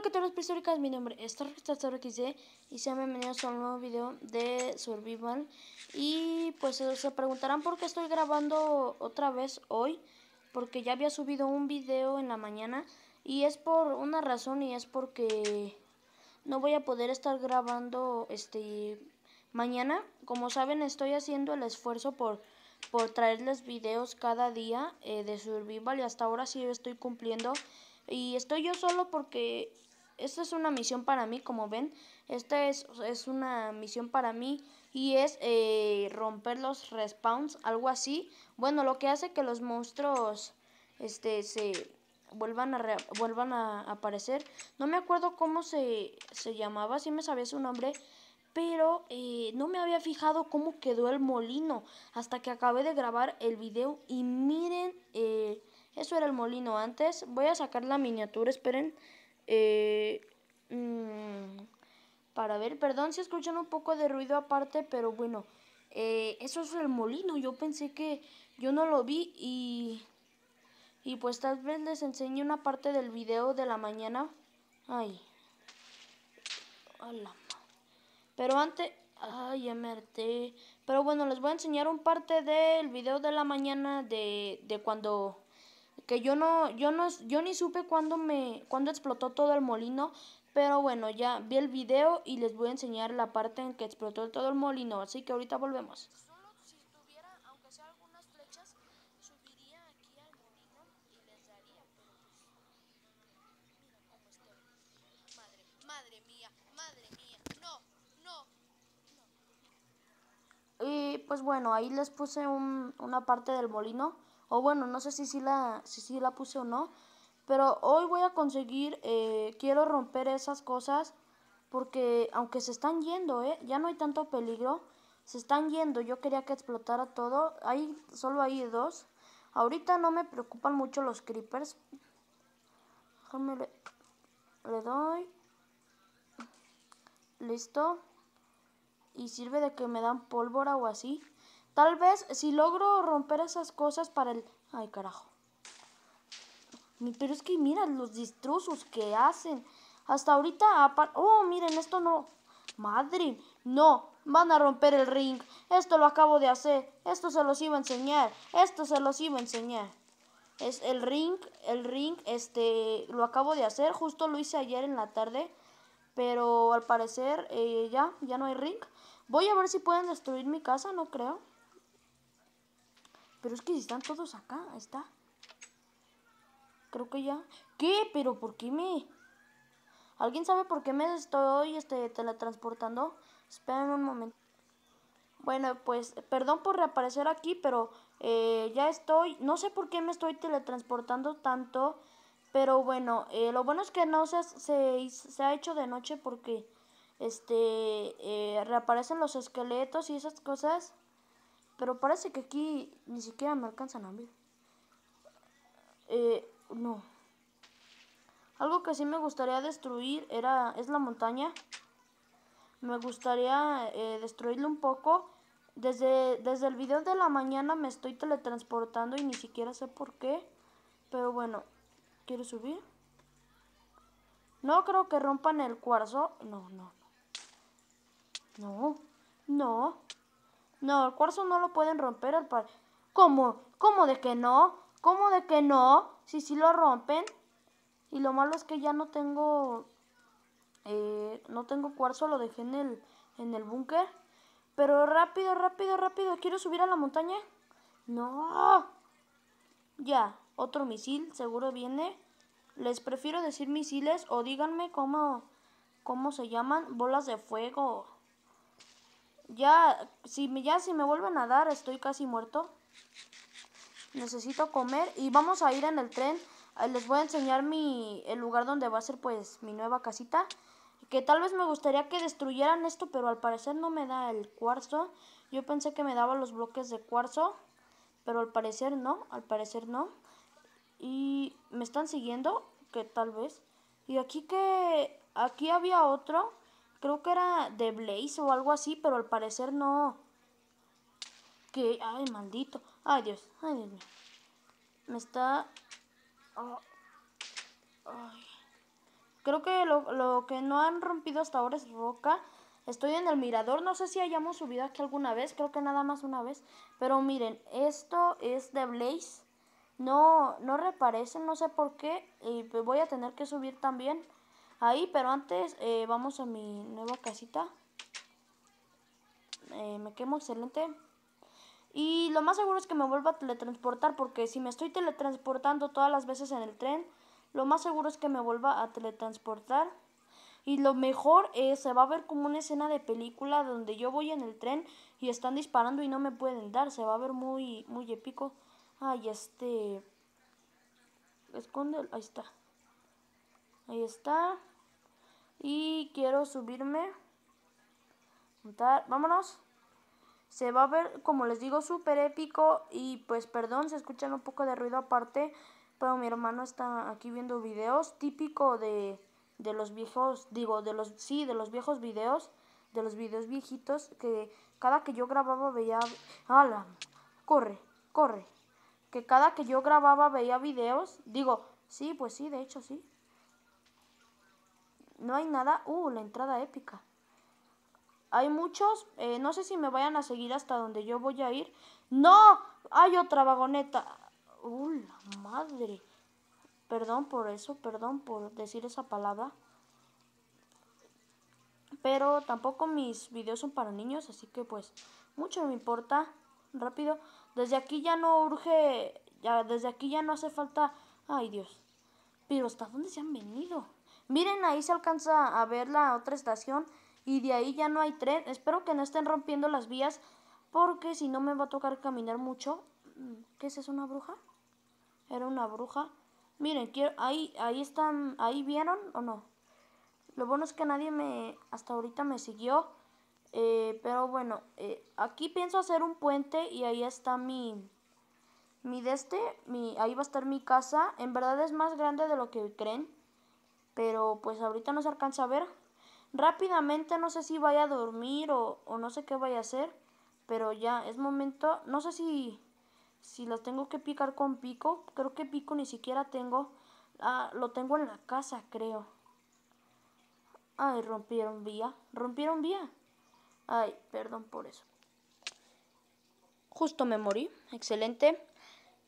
Hola que todos mi nombre es XD y sean bienvenidos a un nuevo video de Survival y pues se preguntarán por qué estoy grabando otra vez hoy porque ya había subido un video en la mañana y es por una razón y es porque no voy a poder estar grabando este mañana como saben estoy haciendo el esfuerzo por por traerles videos cada día eh, de Survival y hasta ahora sí estoy cumpliendo y estoy yo solo porque esta es una misión para mí, como ven. Esta es, una misión para mí y es eh, romper los respawns, algo así. Bueno, lo que hace que los monstruos este, se vuelvan a, vuelvan a aparecer. No me acuerdo cómo se, llamaba, si me sabía su nombre. Pero eh, no me había fijado cómo quedó el molino hasta que acabé de grabar el video. Y miren, eh, eso era el molino antes. Voy a sacar la miniatura, esperen. Eh, mm, para ver, perdón si escuchan un poco de ruido aparte, pero bueno, eh, eso es el molino. Yo pensé que yo no lo vi y, y pues tal vez les enseñe una parte del video de la mañana. Ay, Pero antes, ay, ya Pero bueno, les voy a enseñar un parte del video de la mañana de, de cuando que yo no yo no yo ni supe cuándo me cuándo explotó todo el molino, pero bueno, ya vi el video y les voy a enseñar la parte en que explotó todo el molino, así que ahorita volvemos. Y pues bueno, ahí les puse un, una parte del molino o bueno, no sé si sí la, si, la puse o no. Pero hoy voy a conseguir, eh, quiero romper esas cosas. Porque aunque se están yendo, eh, ya no hay tanto peligro. Se están yendo, yo quería que explotara todo. Hay solo hay dos. Ahorita no me preocupan mucho los creepers. Déjame le, le doy. Listo. Y sirve de que me dan pólvora o así. Tal vez si logro romper esas cosas para el... Ay, carajo. Pero es que mira los destrozos que hacen. Hasta ahorita... Oh, miren, esto no... Madre, no, van a romper el ring. Esto lo acabo de hacer. Esto se los iba a enseñar. Esto se los iba a enseñar. Es el ring, el ring, este, lo acabo de hacer. Justo lo hice ayer en la tarde. Pero al parecer eh, ya, ya no hay ring. Voy a ver si pueden destruir mi casa, no creo. Pero es que si están todos acá, está. Creo que ya. ¿Qué? ¿Pero por qué me...? ¿Alguien sabe por qué me estoy este, teletransportando? Esperen un momento. Bueno, pues perdón por reaparecer aquí, pero eh, ya estoy... No sé por qué me estoy teletransportando tanto, pero bueno, eh, lo bueno es que no se, se, ha hecho de noche porque este eh, reaparecen los esqueletos y esas cosas. Pero parece que aquí ni siquiera me alcanzan a mí. Eh, no. Algo que sí me gustaría destruir era es la montaña. Me gustaría eh, destruirla un poco. Desde, desde el video de la mañana me estoy teletransportando y ni siquiera sé por qué. Pero bueno, ¿quiero subir? No creo que rompan el cuarzo. no, no. No, no. No, el cuarzo no lo pueden romper al par. ¿Cómo? ¿Cómo de que no? ¿Cómo de que no? Si sí, lo rompen. Y lo malo es que ya no tengo... Eh, no tengo cuarzo, lo dejé en el, en el búnker. Pero rápido, rápido, rápido. ¿Quiero subir a la montaña? No. Ya, otro misil seguro viene. Les prefiero decir misiles o díganme cómo, cómo se llaman bolas de fuego. Ya, si me, ya si me vuelven a dar, estoy casi muerto. Necesito comer y vamos a ir en el tren. Les voy a enseñar mi, el lugar donde va a ser pues mi nueva casita. Que tal vez me gustaría que destruyeran esto, pero al parecer no me da el cuarzo. Yo pensé que me daba los bloques de cuarzo, pero al parecer no, al parecer no. Y me están siguiendo, que tal vez. Y aquí que... Aquí había otro Creo que era de Blaze o algo así, pero al parecer no. Que. Ay, maldito. Ay, Dios. Ay, Dios mío. Me está. Oh, creo que lo, lo que no han rompido hasta ahora es roca. Estoy en el mirador, no sé si hayamos subido aquí alguna vez, creo que nada más una vez. Pero miren, esto es de Blaze. No, no reparece, no sé por qué. Y voy a tener que subir también ahí. Pero antes eh, vamos a mi nueva casita. Eh, me quemo excelente. Y lo más seguro es que me vuelva a teletransportar porque si me estoy teletransportando todas las veces en el tren, lo más seguro es que me vuelva a teletransportar. Y lo mejor es, se va a ver como una escena de película donde yo voy en el tren y están disparando y no me pueden dar. Se va a ver muy, muy épico. Ay, este... Esconde... Ahí está. Ahí está. Y quiero subirme. Montar. Vámonos. Se va a ver, como les digo, súper épico. Y pues perdón, se escuchan un poco de ruido aparte. Pero mi hermano está aquí viendo videos típico de, de los viejos, digo, de los, sí, de los viejos videos, de los videos viejitos, que cada que yo grababa veía, ala, corre, corre, que cada que yo grababa veía videos, digo, sí, pues sí, de hecho sí, no hay nada. Uh, la entrada épica. Hay muchos. Eh, no sé si me vayan a seguir hasta donde yo voy a ir. ¡No! Hay otra vagoneta. ¡Uh, la madre! Perdón por eso, perdón por decir esa palabra. Pero tampoco mis videos son para niños, así que pues mucho me importa. Rápido. Desde aquí ya no urge, ya desde aquí ya no hace falta... Ay Dios. Pero ¿hasta dónde se han venido? Miren, ahí se alcanza a ver la otra estación y de ahí ya no hay tren. Espero que no estén rompiendo las vías porque si no me va a tocar caminar mucho. ¿Qué es eso? ¿Una bruja? Era una bruja. Miren, ahí, ahí están, ahí vieron o no. Lo bueno es que nadie me, hasta ahorita me siguió. Eh, pero bueno, eh, aquí pienso hacer un puente y ahí está mi, mi de este, mi, ahí va a estar mi casa. En verdad es más grande de lo que creen pero pues ahorita no se alcanza a ver. Rápidamente, no sé si vaya a dormir o, no sé qué vaya a hacer, pero ya es momento, no sé si, si las tengo que picar con pico, creo que pico ni siquiera tengo, ah, lo tengo en la casa, creo. Ay, rompieron vía, rompieron vía. Ay, perdón por eso. Justo me morí, excelente.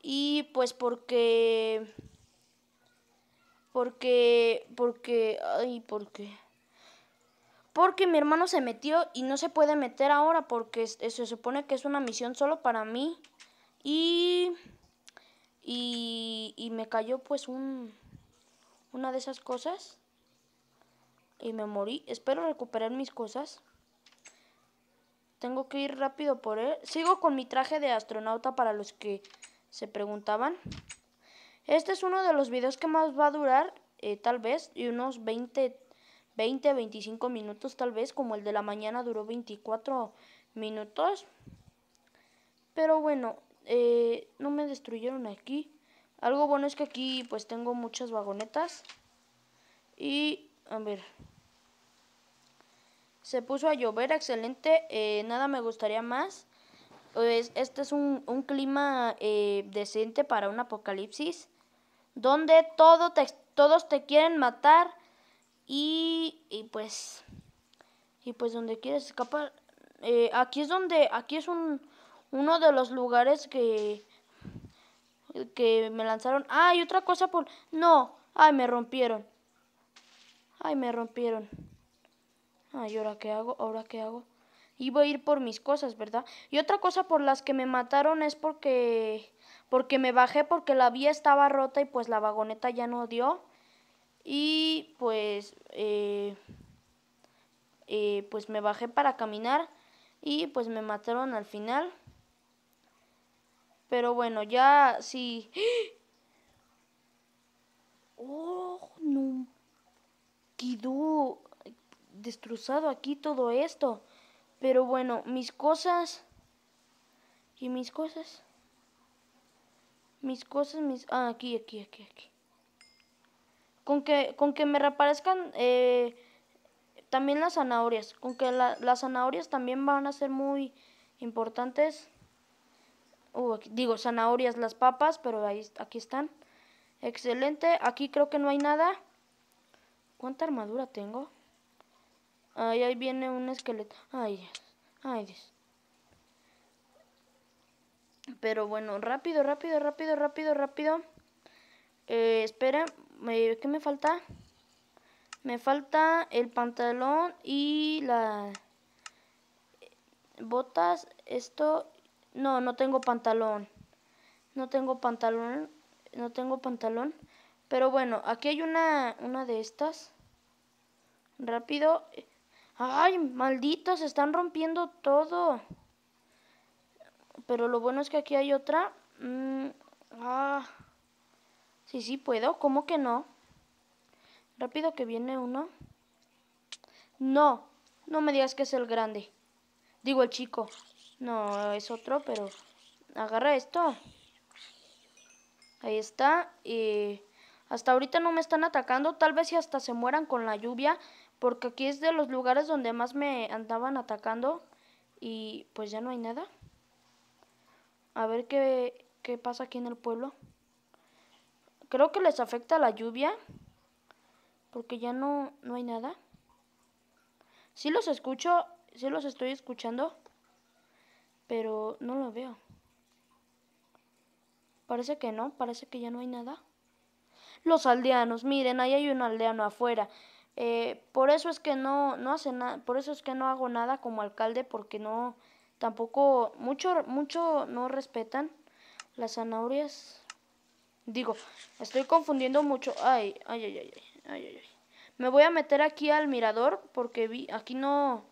Y pues porque porque, porque, ay, porque. Porque mi hermano se metió y no se puede meter ahora porque se supone que es una misión solo para mí. Y, y, y me cayó pues un, una de esas cosas. Y me morí. Espero recuperar mis cosas. Tengo que ir rápido por él. Sigo con mi traje de astronauta para los que se preguntaban. Este es uno de los videos que más va a durar, eh, tal vez, y unos 20, 20, 25 minutos tal vez, como el de la mañana duró 24 minutos. Pero bueno, eh, no me destruyeron aquí. Algo bueno es que aquí pues tengo muchas vagonetas. Y, a ver, se puso a llover, excelente. Eh, nada me gustaría más este es un, un clima eh, decente para un apocalipsis, donde todo te, todos te quieren matar y, y, pues y pues donde quieres escapar. Eh, aquí es donde aquí es un, uno de los lugares que que me lanzaron. Ah, otra cosa por no, ay me rompieron, ay me rompieron. Ay, ahora qué hago, ahora qué hago iba a ir por mis cosas, ¿verdad? Y otra cosa por las que me mataron es porque porque me bajé porque la vía estaba rota y pues la vagoneta ya no dio. Y pues eh, eh, pues me bajé para caminar y pues me mataron al final. Pero bueno, ya sí. ¡Oh, no! Quedó destrozado aquí todo esto. Pero bueno, mis cosas. ¿Y mis cosas? Mis cosas, mis... Ah, aquí, aquí, aquí, aquí. Con que, con que me reaparezcan eh, también las zanahorias. Con que las zanahorias también van a ser muy importantes. Uh, digo, zanahorias, las papas, pero ahí, aquí están. Excelente. Aquí creo que no hay nada. ¿Cuánta armadura tengo? Ay, ahí viene un esqueleto. Ay, Dios. Ay, Dios. Pero bueno, rápido, rápido, rápido, rápido, rápido. Eh, espera, ¿qué me falta? Me falta el pantalón y la. Eh, botas. Esto, no, no tengo pantalón. No tengo pantalón, no tengo pantalón. Pero bueno, aquí hay una, una de estas. Rápido. ¡Ay, maldita! Se están rompiendo todo. Pero lo bueno es que aquí hay otra. Mm, ah. Sí, sí puedo. ¿Cómo que no? Rápido que viene uno. No. No me digas que es el grande. Digo el chico. No, es otro, pero... Agarra esto. Ahí está. Y... Hasta ahorita no me están atacando. Tal vez si hasta se mueran con la lluvia porque aquí es de los lugares donde más me andaban atacando y pues ya no hay nada. A ver qué, qué pasa aquí en el pueblo. Creo que les afecta la lluvia porque ya no, no hay nada. Sí los escucho, sí los estoy escuchando, pero no lo veo. Parece que no, parece que ya no hay nada. Los aldeanos, miren, ahí hay un aldeano afuera. Eh, por eso es que no, no hace nada, por eso es que no hago nada como alcalde, porque no, tampoco, mucho, mucho no respetan las zanahorias. Digo, estoy confundiendo mucho. ay, ay, ay, ay, ay, ay. Me voy a meter aquí al mirador porque vi, aquí no,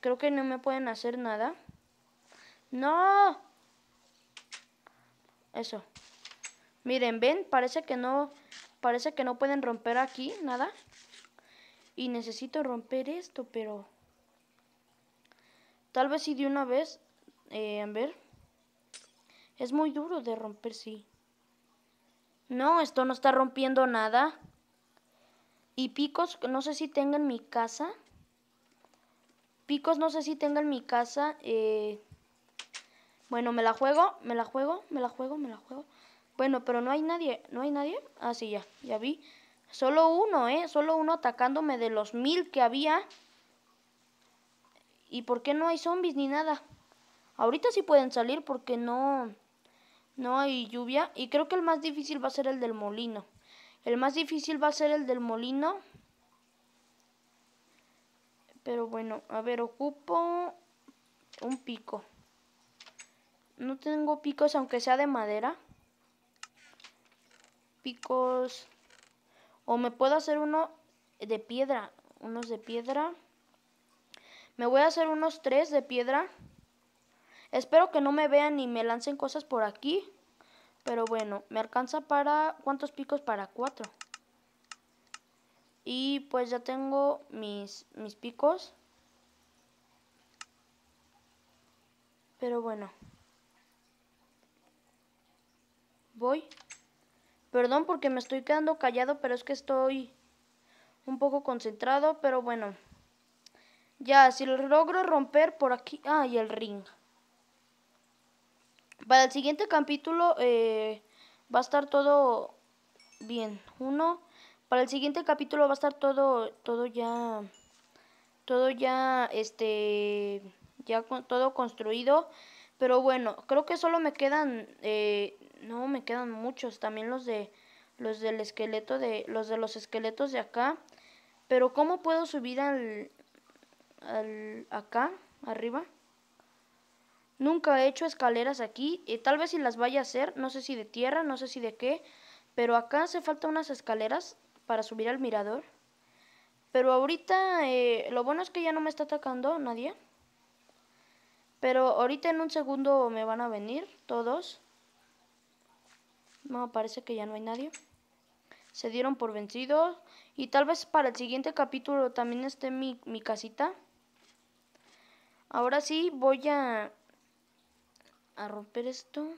creo que no me pueden hacer nada. No. Eso. Miren, ven, parece que no, parece que no pueden romper aquí nada. Y necesito romper esto, pero... Tal vez si de una vez... Eh, a ver. Es muy duro de romper, sí. No, esto no está rompiendo nada. Y picos, no sé si tenga en mi casa. Picos, no sé si tenga en mi casa. Eh... Bueno, me la juego, me la juego, me la juego, me la juego. Bueno, pero no hay nadie, no hay nadie. Ah, sí, ya, ya vi. Solo uno, ¿eh? Solo uno atacándome de los mil que había. ¿Y por qué no hay zombies ni nada? Ahorita sí pueden salir porque no... No hay lluvia. Y creo que el más difícil va a ser el del molino. El más difícil va a ser el del molino. Pero bueno, a ver, ocupo un pico. No tengo picos, aunque sea de madera. Picos o me puedo hacer uno de piedra. Unos de piedra. Me voy a hacer unos tres de piedra. Espero que no me vean y me lancen cosas por aquí. Pero bueno, me alcanza para... ¿Cuántos picos? Para cuatro. Y pues ya tengo mis, mis picos. Pero bueno. Voy Perdón porque me estoy quedando callado, pero es que estoy un poco concentrado, pero bueno. Ya, si lo logro romper por aquí... Ah, y el ring. Para el siguiente capítulo eh, va a estar todo bien. Uno, para el siguiente capítulo va a estar todo, todo ya, todo ya, este, ya todo construido. Pero bueno, creo que solo me quedan eh, no, me quedan muchos. También los de los del esqueleto de los de los esqueletos de acá. Pero cómo puedo subir al al acá arriba? Nunca he hecho escaleras aquí. Y eh, tal vez si las vaya a hacer, no sé si de tierra, no sé si de qué. Pero acá hace falta unas escaleras para subir al mirador. Pero ahorita, eh, lo bueno es que ya no me está atacando nadie. Pero ahorita en un segundo me van a venir todos. No, parece que ya no hay nadie. Se dieron por vencidos. Y tal vez para el siguiente capítulo también esté mi, casita. Ahora sí voy a, a romper esto.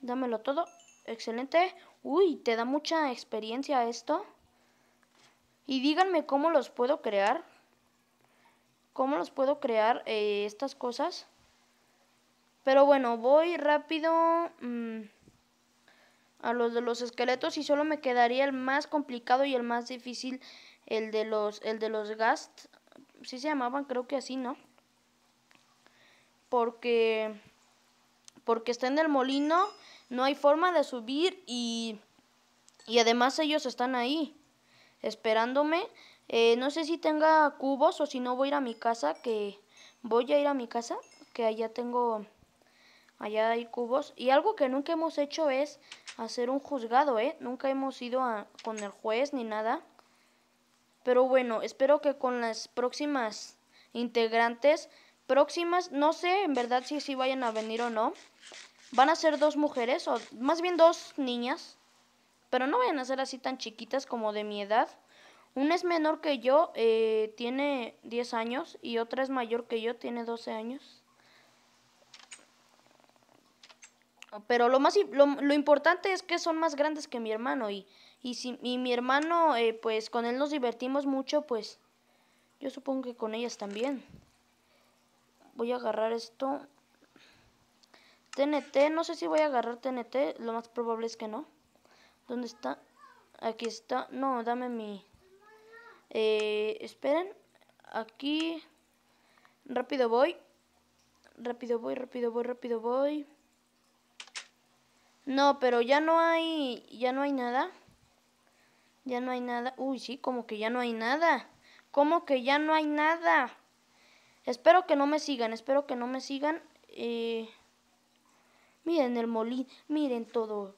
Dámelo todo. Excelente. Uy, te da mucha experiencia esto. Y díganme cómo los puedo crear. ¿Cómo los puedo crear eh, estas cosas? Pero bueno, voy rápido mm, a los de los esqueletos y solo me quedaría el más complicado y el más difícil, el de los, el de los Gast. Sí se llamaban, creo que así, ¿no? Porque, porque está en el molino, no hay forma de subir y, y además ellos están ahí esperándome. Eh, no sé si tenga cubos o si no voy a ir a mi casa, que voy a ir a mi casa, que allá tengo Allá hay cubos. Y algo que nunca hemos hecho es hacer un juzgado, ¿eh? Nunca hemos ido con el juez ni nada. Pero bueno, espero que con las próximas integrantes, próximas, no sé en verdad si, si vayan a venir o no. Van a ser dos mujeres, o más bien dos niñas. Pero no vayan a ser así tan chiquitas como de mi edad. Una es menor que yo, eh, tiene 10 años, y otra es mayor que yo, tiene 12 años. Pero lo más lo, importante es que son más grandes que mi hermano y, y, si, mi hermano, eh, pues con él nos divertimos mucho, pues yo supongo que con ellas también. Voy a agarrar esto. TNT, no sé si voy a agarrar TNT, lo más probable es que no. ¿Dónde está? Aquí está. No, dame mi... Eh, esperen. Aquí. Rápido voy. Rápido voy, rápido voy, rápido voy. No, pero ya no hay, ya no hay nada. Ya no hay nada. Uy, sí, como que ya no hay nada. Como que ya no hay nada. Espero que no me sigan, espero que no me sigan. Eh, miren el molín, miren todo.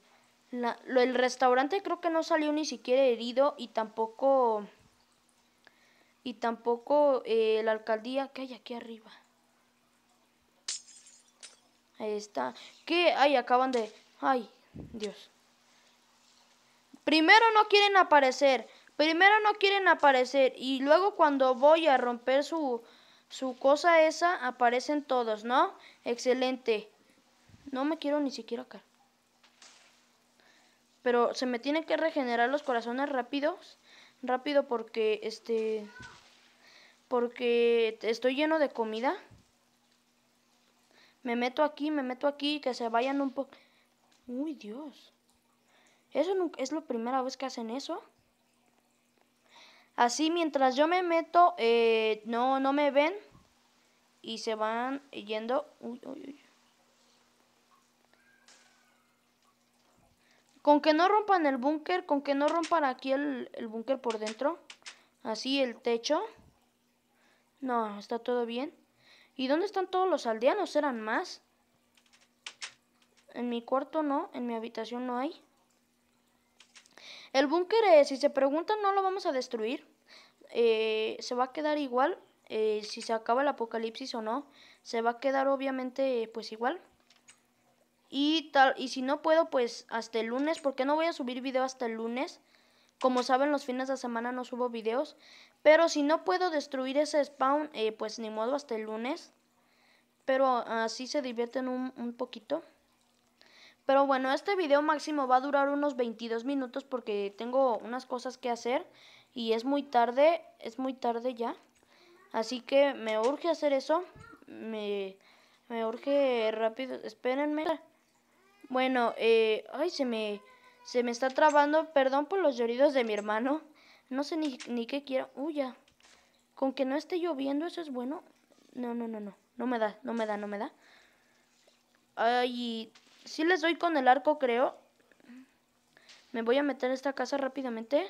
lo, el restaurante creo que no salió ni siquiera herido y tampoco... Y tampoco eh, la alcaldía que hay aquí arriba. Ahí está. ¿Qué? Ay, acaban de... Ay, Dios. Primero no quieren aparecer. Primero no quieren aparecer. Y luego cuando voy a romper su, su cosa esa, aparecen todos, ¿no? Excelente. No me quiero ni siquiera acá Pero se me tienen que regenerar los corazones rápidos. Rápido porque, este... Porque estoy lleno de comida. Me meto aquí, me meto aquí, que se vayan un poco Uy, Dios. Eso nunca es la primera vez que hacen eso. Así mientras yo me meto, eh, no, no me ven. Y se van yendo. Uy, uy, uy. Con que no rompan el búnker, con que no rompan aquí el, el búnker por dentro. Así el techo. No, está todo bien. ¿Y dónde están todos los aldeanos? ¿Eran más? En mi cuarto no, en mi habitación no hay. El búnker, eh, si se preguntan, no lo vamos a destruir. Eh, se va a quedar igual eh, si se acaba el apocalipsis o no. Se va a quedar obviamente pues igual. Y, tal, y si no puedo, pues hasta el lunes, porque no voy a subir video hasta el lunes. Como saben, los fines de semana no subo videos. Pero si no puedo destruir ese spawn, pues ni modo hasta el lunes. Pero así ah, se divierten un poquito. Pero bueno, este video máximo va a durar unos 22 minutos porque tengo unas cosas que hacer y es muy tarde, es muy tarde ya. Así que me urge hacer eso, me, me urge rápido, espérenme. Bueno, eh, ay, se me, se me está trabando, perdón por los lloridos de mi hermano. No sé ni, qué quiero, uy ya. Con que no esté lloviendo, eso es bueno. No, no, no, no, no me da, no me da, no me da. Ay, si les doy con el arco, creo. Me voy a meter a esta casa rápidamente.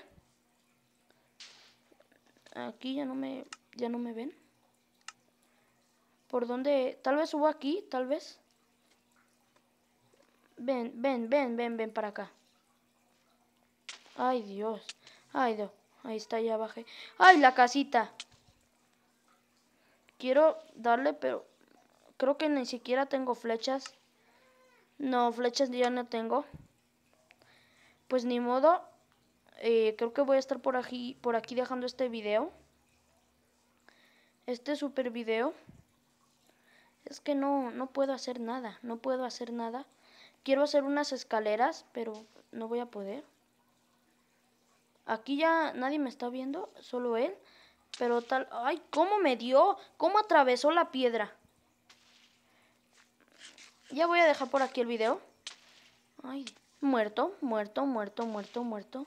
Aquí ya no me, ya no me ven. ¿Por dónde? Tal vez hubo aquí, tal vez. Ven, ven, ven, ven, ven para acá. Ay, Dios. Ay, Dios. Ahí está, ya bajé. ¡Ay, la casita! Quiero darle, pero creo que ni siquiera tengo flechas. No, flechas ya no tengo. Pues ni modo. Eh, creo que voy a estar por aquí, por aquí dejando este video. Este super video. Es que no, no puedo hacer nada. No puedo hacer nada. Quiero hacer unas escaleras, pero no voy a poder. Aquí ya nadie me está viendo, solo él. Pero tal... ¡Ay! ¿Cómo me dio? ¿Cómo atravesó la piedra? Ya voy a dejar por aquí el video. Ay, muerto, muerto, muerto, muerto, muerto.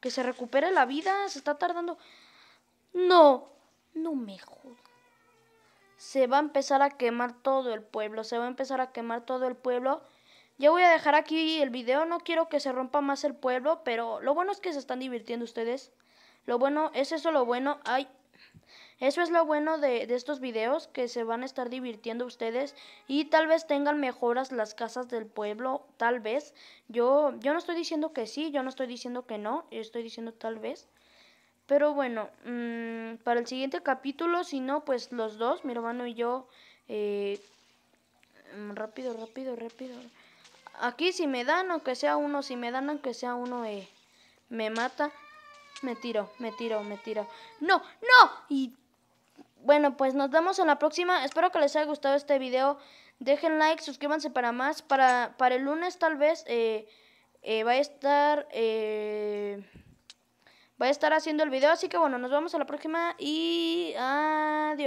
Que se recupere la vida, se está tardando. No, no me jodas. Se va a empezar a quemar todo el pueblo, se va a empezar a quemar todo el pueblo. Ya voy a dejar aquí el video, no quiero que se rompa más el pueblo, pero lo bueno es que se están divirtiendo ustedes. Lo bueno, es eso lo bueno. Ay, eso es lo bueno de, estos videos, que se van a estar divirtiendo ustedes y tal vez tengan mejoras las casas del pueblo, tal vez. Yo, yo no estoy diciendo que sí, yo no estoy diciendo que no, estoy diciendo tal vez. Pero bueno, mm, para el siguiente capítulo, si no, pues los dos, mi hermano y yo, eh, mm, rápido, rápido, rápido. Aquí si me dan, aunque sea uno, si me dan, aunque sea uno, eh, me mata. Me tiro, me tiro, me tiro. No, no. Y bueno, pues nos vemos en la próxima. Espero que les haya gustado este video. Dejen like, suscríbanse para más. Para, para el lunes tal vez eh, eh, va a estar... Eh, va a estar haciendo el video. Así que bueno, nos vemos en la próxima y adiós.